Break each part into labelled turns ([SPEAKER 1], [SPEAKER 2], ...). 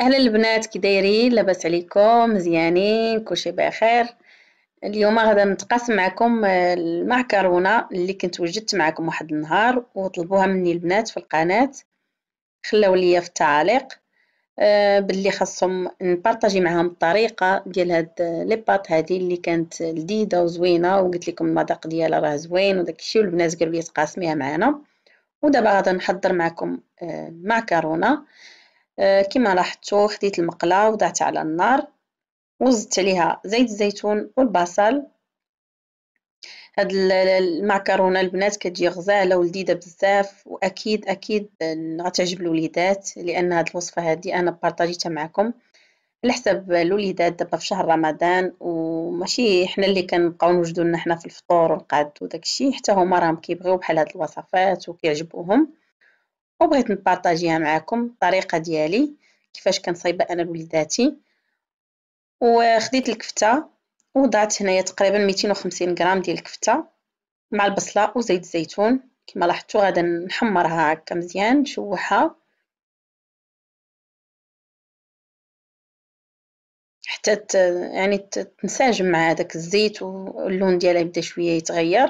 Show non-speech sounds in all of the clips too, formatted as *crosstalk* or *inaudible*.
[SPEAKER 1] اهلا البنات كي دايرين لاباس عليكم مزيانين كلشي بخير اليوم غادا نتقاسم معكم آه، المعكرونه اللي كنت وجدت معكم واحد النهار وطلبوها مني البنات في القناه خلاو ليا في التعاليق آه، باللي خاصهم نبارطاجي معاهم الطريقه ديال هاد آه، لي بات هادي اللي كانت لذيذه وزوينه وقلت لكم المذاق ديالها راه زوين وداكشي والبنات قالوا لي تقاسميها معانا ودابا غادا نحضر معكم المعكرونه آه، كما لاحظتوا خديت المقله وضعت على النار وزدت عليها زيت الزيتون والبصل هاد المعكرونه البنات كتجي غزاله ولذيذه بزاف واكيد اكيد غتعجب الوليدات لان هاد الوصفه هادي انا بارطاجيتها معكم على حساب الوليدات دابا في شهر رمضان وماشي حنا اللي كنبقاو نوجدو لنا حنا في الفطور والقعد وداكشي حتى هما راهم كيبغيو بحال هاد الوصفات وكيعجبوهم وبغيت نبارطاجيها معكم الطريقه ديالي كيفاش كنصايبه انا لوليداتي وخديت الكفته وضعت هنايا تقريبا 250 غرام ديال الكفته مع البصله وزيت
[SPEAKER 2] الزيتون كما لاحظتوا غادا نحمرها هكا مزيان نشوحها حتى يعني تنسجم مع هذاك الزيت واللون ديالها يبدا شويه يتغير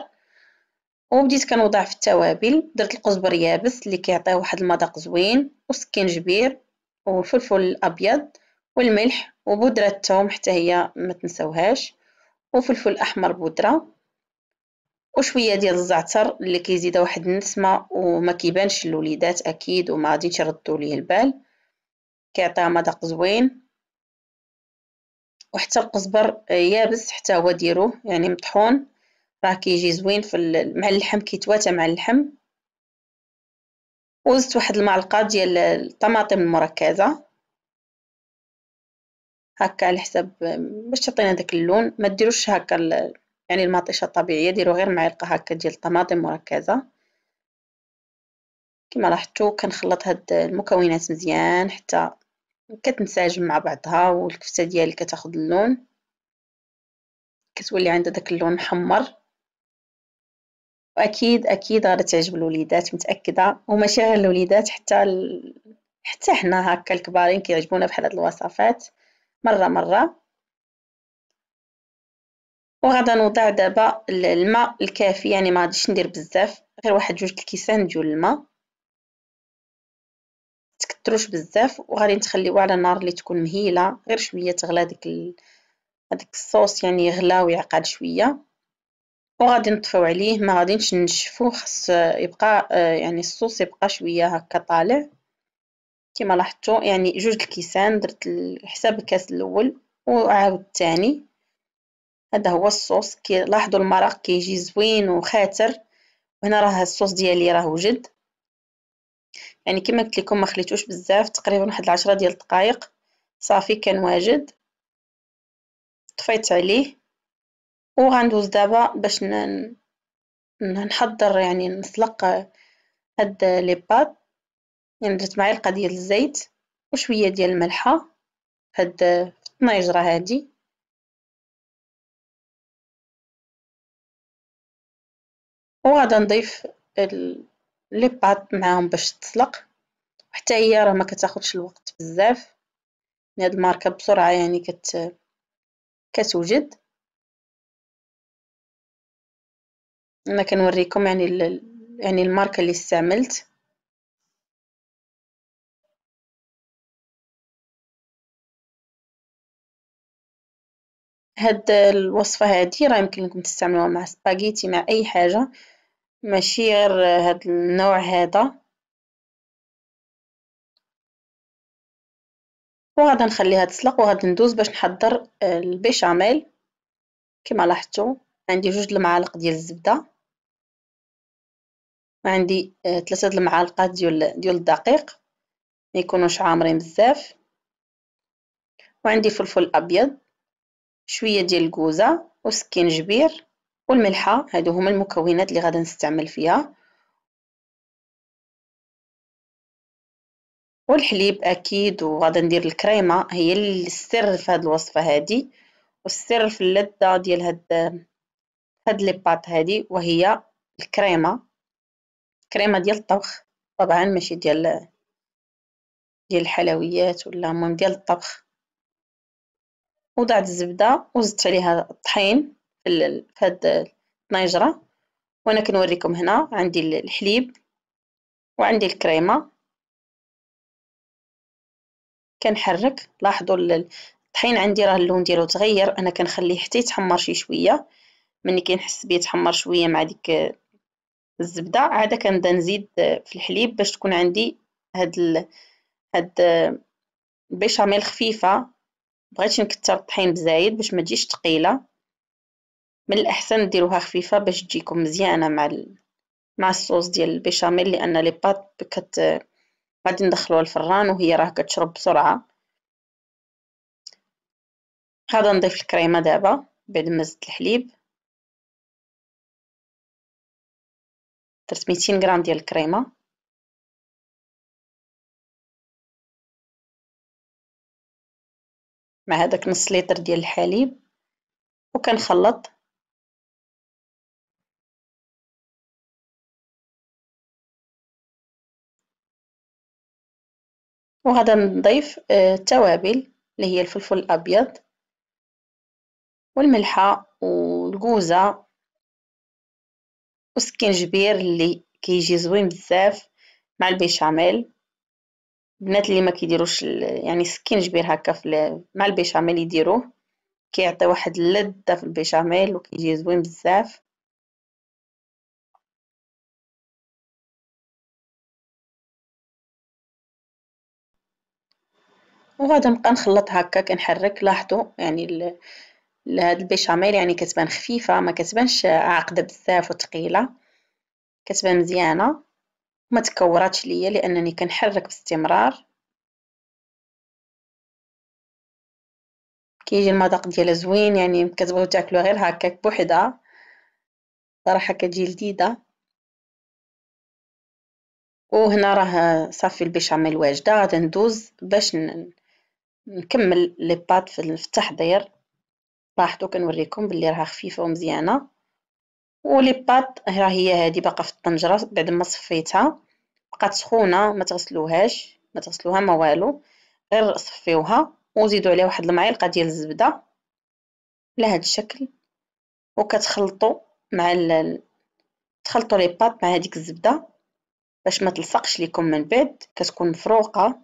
[SPEAKER 1] وبديت كنوضع في التوابل درت القزبر يابس اللي كيعطيه واحد المذاق زوين وسكنجبير والفلفل الابيض والملح وبودره الثوم حتى هي ما تنساوهاش وفلفل احمر بودره وشويه ديال الزعتر اللي كيزيد واحد النسمه وما كيبانش للوليدات اكيد وما غاديش يردوا ليه البال كيعطيها مذاق زوين وحتى القزبر يابس حتى هو ديروه يعني مطحون راه كيجي زوين في مع اللحم
[SPEAKER 2] كيتواتى مع اللحم وزدت واحد المعلقه ديال الطماطم المركزه هكا على حساب باش تعطينا
[SPEAKER 1] داك اللون ما ديروش هكا يعني المطيشه الطبيعيه ديروا غير معلقه هكا ديال الطماطم مركزه كما لاحظتوا كنخلط هاد المكونات
[SPEAKER 2] مزيان حتى كتنسجم مع بعضها والكفته ديالي كتاخد اللون كتولي عندها داك اللون محمر واكيد
[SPEAKER 1] اكيد غادي تعجب الوليدات متاكده وماشي غير الوليدات حتى ال... حتى حنا هكا الكبارين كيعجبونا بحال هاد الوصفات مره مره
[SPEAKER 2] وغادا نوضع دابا الماء الكافي يعني ما غاديش ندير بزاف غير واحد جوج الكيسان ديال الماء تكتروش
[SPEAKER 1] بزاف وغادي نخليوه على النار اللي تكون مهيله غير شويه تغلى ديك ال... هذاك الصوص يعني يغلى ويعقد شويه وغادي نطفيو عليه ما غادينش نشفوه خص يبقى آه، يعني الصوص يبقى شويه هكا طالع كما لاحظتوا يعني جوج الكيسان درت حساب الكاس الاول وعاود الثاني هذا هو الصوص كي لاحظوا المرق كيجي زوين وخاتر وهنا راه الصوص ديالي راه وجد يعني كما قلت لكم ما خليتوش بزاف تقريبا واحد العشرة ديال الدقائق صافي كان واجد طفيت عليه وغندوز دابا باش ن- نحضر يعني نسلق هاد لي بات يعني درت معلقة ديال الزيت
[SPEAKER 3] وشوية ديال الملحة فهاد الطناجرة هادي وغادا نضيف لي بات معاهم باش تسلق حتى هي راه ما
[SPEAKER 1] كتاخذش
[SPEAKER 2] الوقت بزاف يعني هاد الماركه بسرعه يعني كت
[SPEAKER 3] كتوجد انا كنوريكم يعني ال... يعني الماركه اللي استعملت هاد الوصفه هادي راه يمكن لكم تستعملوها مع سباغيتي مع اي حاجه
[SPEAKER 2] ماشي غير هاد النوع هذا وغادي نخليها تسلق وغادي ندوز باش نحضر البيشاميل
[SPEAKER 1] كما لاحظتوا عندي جوج المعالق ديال الزبده عندي آه، ثلاثة المعالقات ديال ديال الدقيق ما يكونوش عامرين بزاف وعندي فلفل ابيض شويه
[SPEAKER 2] ديال الكوزه وسكينجبير والملحه هادو هما المكونات اللي غادي نستعمل فيها والحليب اكيد وغادي ندير الكريمه هي السر في هاد الوصفه هادي
[SPEAKER 1] والسر في اللذه ديال هاد هاد لي بات هادي وهي الكريمه
[SPEAKER 2] كريمة ديال الطبخ طبعا ماشي ديال ديال الحلويات ولا المهم ديال الطبخ وضعت الزبدة
[SPEAKER 1] وزدت عليها الطحين في هاد الطنيجرة وانا كنوريكم
[SPEAKER 2] هنا عندي الحليب وعندي الكريمة كنحرك لاحظوا الطحين عندي راه اللون ديالو تغير انا
[SPEAKER 1] كنخليه حتى يتحمر شي شويه ملي كنحس بيه تحمر شويه مع ديك الزبده عاده كنبدا نزيد في الحليب باش تكون عندي هاد ال... هاد البيشاميل خفيفه بغيتش نكثر الطحين بزايد باش ما تجيش ثقيله من الاحسن ديروها خفيفه باش تجيكم مزيانه مع ال... مع الصوص ديال البيشاميل لان لي بات كت غادي ندخلوها الفران وهي
[SPEAKER 3] راه كتشرب بسرعه غادا نضيف الكريمه دابا بعد ما زدت الحليب درت ميتين غرام ديال الكريمه مع هذاك نص لتر ديال الحليب وكنخلط غادا نضيف آه، التوابل اللي هي الفلفل الابيض
[SPEAKER 2] والملحه والجوزه والسكينجبير اللي كيجي زوين بزاف مع البيشاميل البنات اللي
[SPEAKER 1] ما كيديروش يعني سكنجبير هكا في مع البيشاميل يديروه كيعطي واحد
[SPEAKER 3] اللذه في البيشاميل وكيجي زوين بزاف وغادي نبقى نخلط هكا كنحرك لاحظوا يعني
[SPEAKER 1] لهاد البيشاميل يعني كتبان خفيفه ما كتبانش عاقده بزاف وثقيله
[SPEAKER 2] كتبان مزيانه ما تكوراتش ليا لانني كنحرك باستمرار كيجي المذاق ديالها زوين يعني كتبغيو تاكلو غير هكاك بوحدها صراحه كتجي لذيذه
[SPEAKER 1] وهنا راه صافي البيشاميل واجده غادي ندوز باش نكمل لي بات في التحضير لاحظوا كنوريكم باللي راها خفيفه ومزيانه ولي بات راه هي هذه باقا في الطنجره بعد ما صفيتها بقات سخونه ما تغسلوهاش ما تغسلوها ما والو غير صفيوها وزيدوا عليها واحد المعلقه ديال الزبده على هذا الشكل وكتخلطوا مع ال... تخلطوا لي بات مع هذيك الزبده باش ما تلصقش ليكم من بعد كتكون مفروقه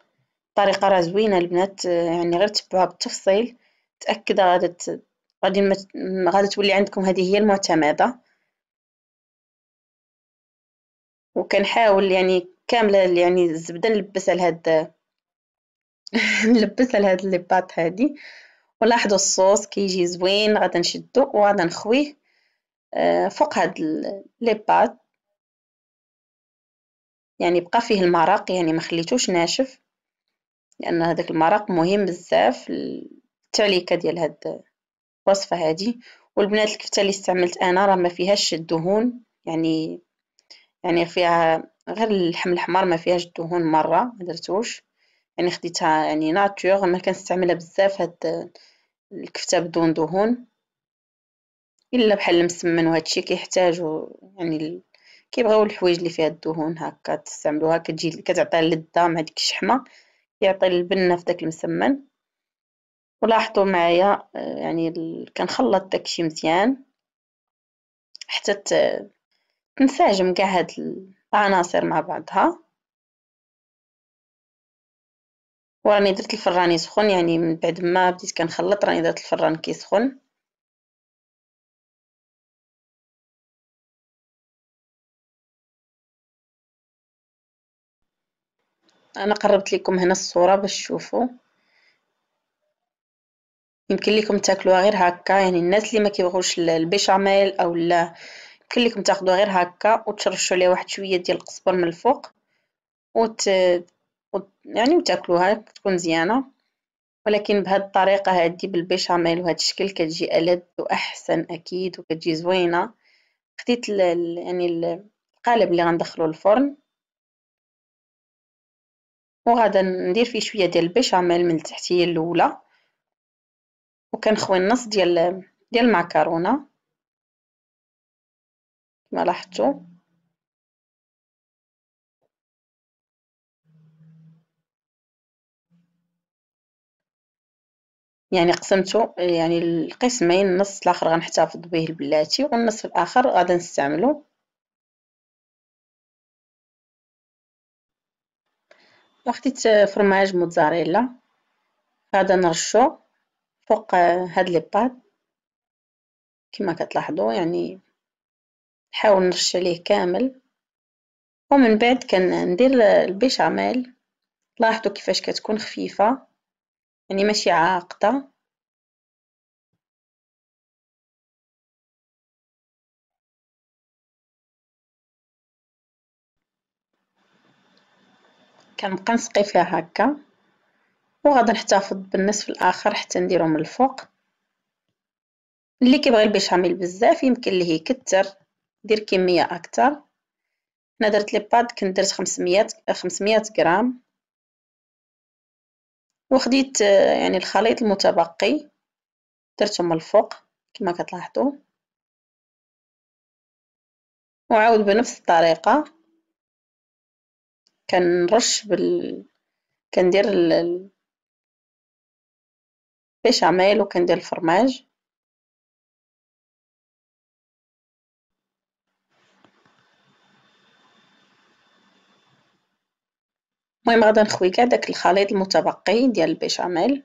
[SPEAKER 1] الطريقه راه زوينه البنات آه، يعني غير تبعوها بالتفصيل تاكد غادي
[SPEAKER 2] غادي غادي تولي عندكم هذه هي المعتمده وكنحاول يعني كامله يعني الزبده نلبسها لهاد *laughs*
[SPEAKER 1] نلبسها لهاد لي بات هادي ولاحظوا الصوص كيجي زوين غادي نشدو وغادي نخويه آه، فوق هاد لي بات يعني بقى فيه المرق يعني ما خليتوش ناشف لان هذاك المرق مهم بزاف التعليكه ديال هاد الوصفة هذه والبنات الكفتة اللي استعملت انا راه ما فيهاش الدهون يعني يعني فيها غير اللحم الاحمر ما فيهاش الدهون مره ما درتوش يعني خديتها يعني ناتور ما كنستعملها بزاف هاد الكفته بدون دهون الا بحال المسمن وهادشي كيحتاجو يعني كيبغيو الحوايج اللي فيها الدهون هكا تستعملوها كتجي كتعطي اللذة مع ديك الشحمه كيعطي البنه في داك المسمن ولاحظوا معايا آه، يعني
[SPEAKER 2] كنخلط داكشي مزيان حتى تنسجم كاع هاد العناصر مع بعضها
[SPEAKER 3] وراني درت الفران يسخن يعني من بعد ما بديت كنخلط راني درت الفران كيسخن انا قربت لكم هنا الصوره
[SPEAKER 2] باش تشوفوا يمكن لكم تاكلوها غير هكا
[SPEAKER 1] يعني الناس اللي ما كيبغوش البيشاميل او لا يمكن لكم تاخذوها غير هكا وترشوا عليها واحد شويه ديال القزبر من الفوق وت... وت... يعني وتاكلوها تكون مزيانه ولكن بهاد الطريقه هادي بالبيشاميل وهاد الشكل كتجي ألذ واحسن اكيد وكتجي زوينه خديت ال... يعني
[SPEAKER 2] القالب اللي غندخلو الفرن وغادا ندير فيه شويه ديال البيشاميل من التحتيه الاولى وكنخوي النص ديال
[SPEAKER 3] ديال المعكرونه كما لاحظتوا يعني قسمته يعني القسمين
[SPEAKER 2] النص الاخر غنحتفظ به البلاتي والنص الاخر غادي نستعمله خديت فرماج موتزاريلا غادا نرشو فوق هاد لي بات
[SPEAKER 1] كما كتلاحظوا يعني نحاول نرش عليه كامل
[SPEAKER 2] ومن بعد كندير البيشاميل لاحظوا كيفاش كتكون
[SPEAKER 3] خفيفه يعني ماشي عاقده كنبقى نسقي فيها هكا
[SPEAKER 1] وغادي نحتفظ بالنصف الاخر حتى نديرو من الفوق اللي كيبغي البيشاميل بزاف يمكن ليه يكثر يدير كميه اكثر انا درت لي باد كنت درت 500 500 غرام
[SPEAKER 2] وخديت آه، يعني الخليط المتبقي درته من الفوق
[SPEAKER 3] كما كتلاحظوا
[SPEAKER 2] وعاود بنفس الطريقه
[SPEAKER 3] كنرش بال كندير ال... بيشاميل وكندير الفرماج
[SPEAKER 2] المهم غادا نخوي كاع داك الخليط المتبقي ديال البيشاميل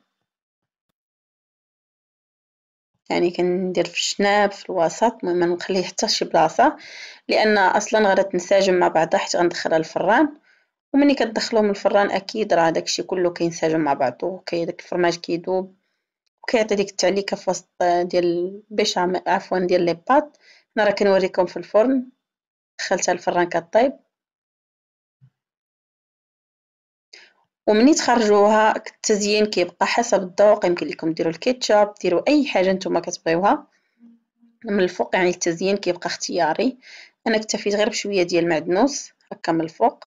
[SPEAKER 2] يعني
[SPEAKER 1] كندير في الشناب في الوسط المهم نخليه حتى شي بلاصه لان اصلا غادا تنسجم مع بعضها حيت غندخلها للفران ومني كتدخلهم الفران اكيد راه داكشي كله كينسجم مع بعضو كي داك الفرماج كيذوب كيعطي ديك التعليكه آه، في وسط ديال
[SPEAKER 2] البيشام عفوا ديال لي بات هنا راه كنوريكم في الفرن دخلتها الفران كطيب ومني تخرجوها
[SPEAKER 1] التزيين كيبقى حسب الذوق يمكن لكم ديروا الكيتشاب ديروا اي حاجه نتوما كتبغيوها من الفوق يعني التزيين كيبقى اختياري انا اكتفيت غير بشويه ديال
[SPEAKER 2] المعدنوس هكا من الفوق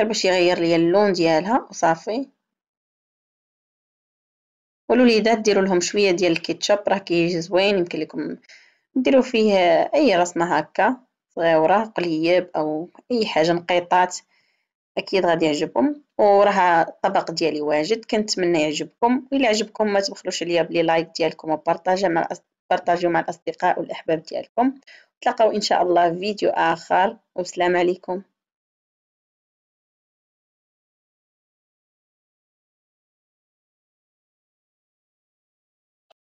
[SPEAKER 2] غير باش يغير ليا اللون ديالها وصافي والوليدات ديروا لهم شويه ديال الكيتشب راه كيجي
[SPEAKER 1] زوين يمكن لكم ديروا فيه اي رسمه هكا صغيره قليب او اي حاجه مقيطات اكيد غادي يعجبكم وراه الطبق ديالي واجد كنتمنى يعجبكم الا عجبكم ما تبخلوش عليا بلي لايك ديالكم وبارطاجه مع
[SPEAKER 2] بارطاجيو مع الاصدقاء والاحباب ديالكم تلقاو ان شاء الله فيديو اخر
[SPEAKER 3] والسلام عليكم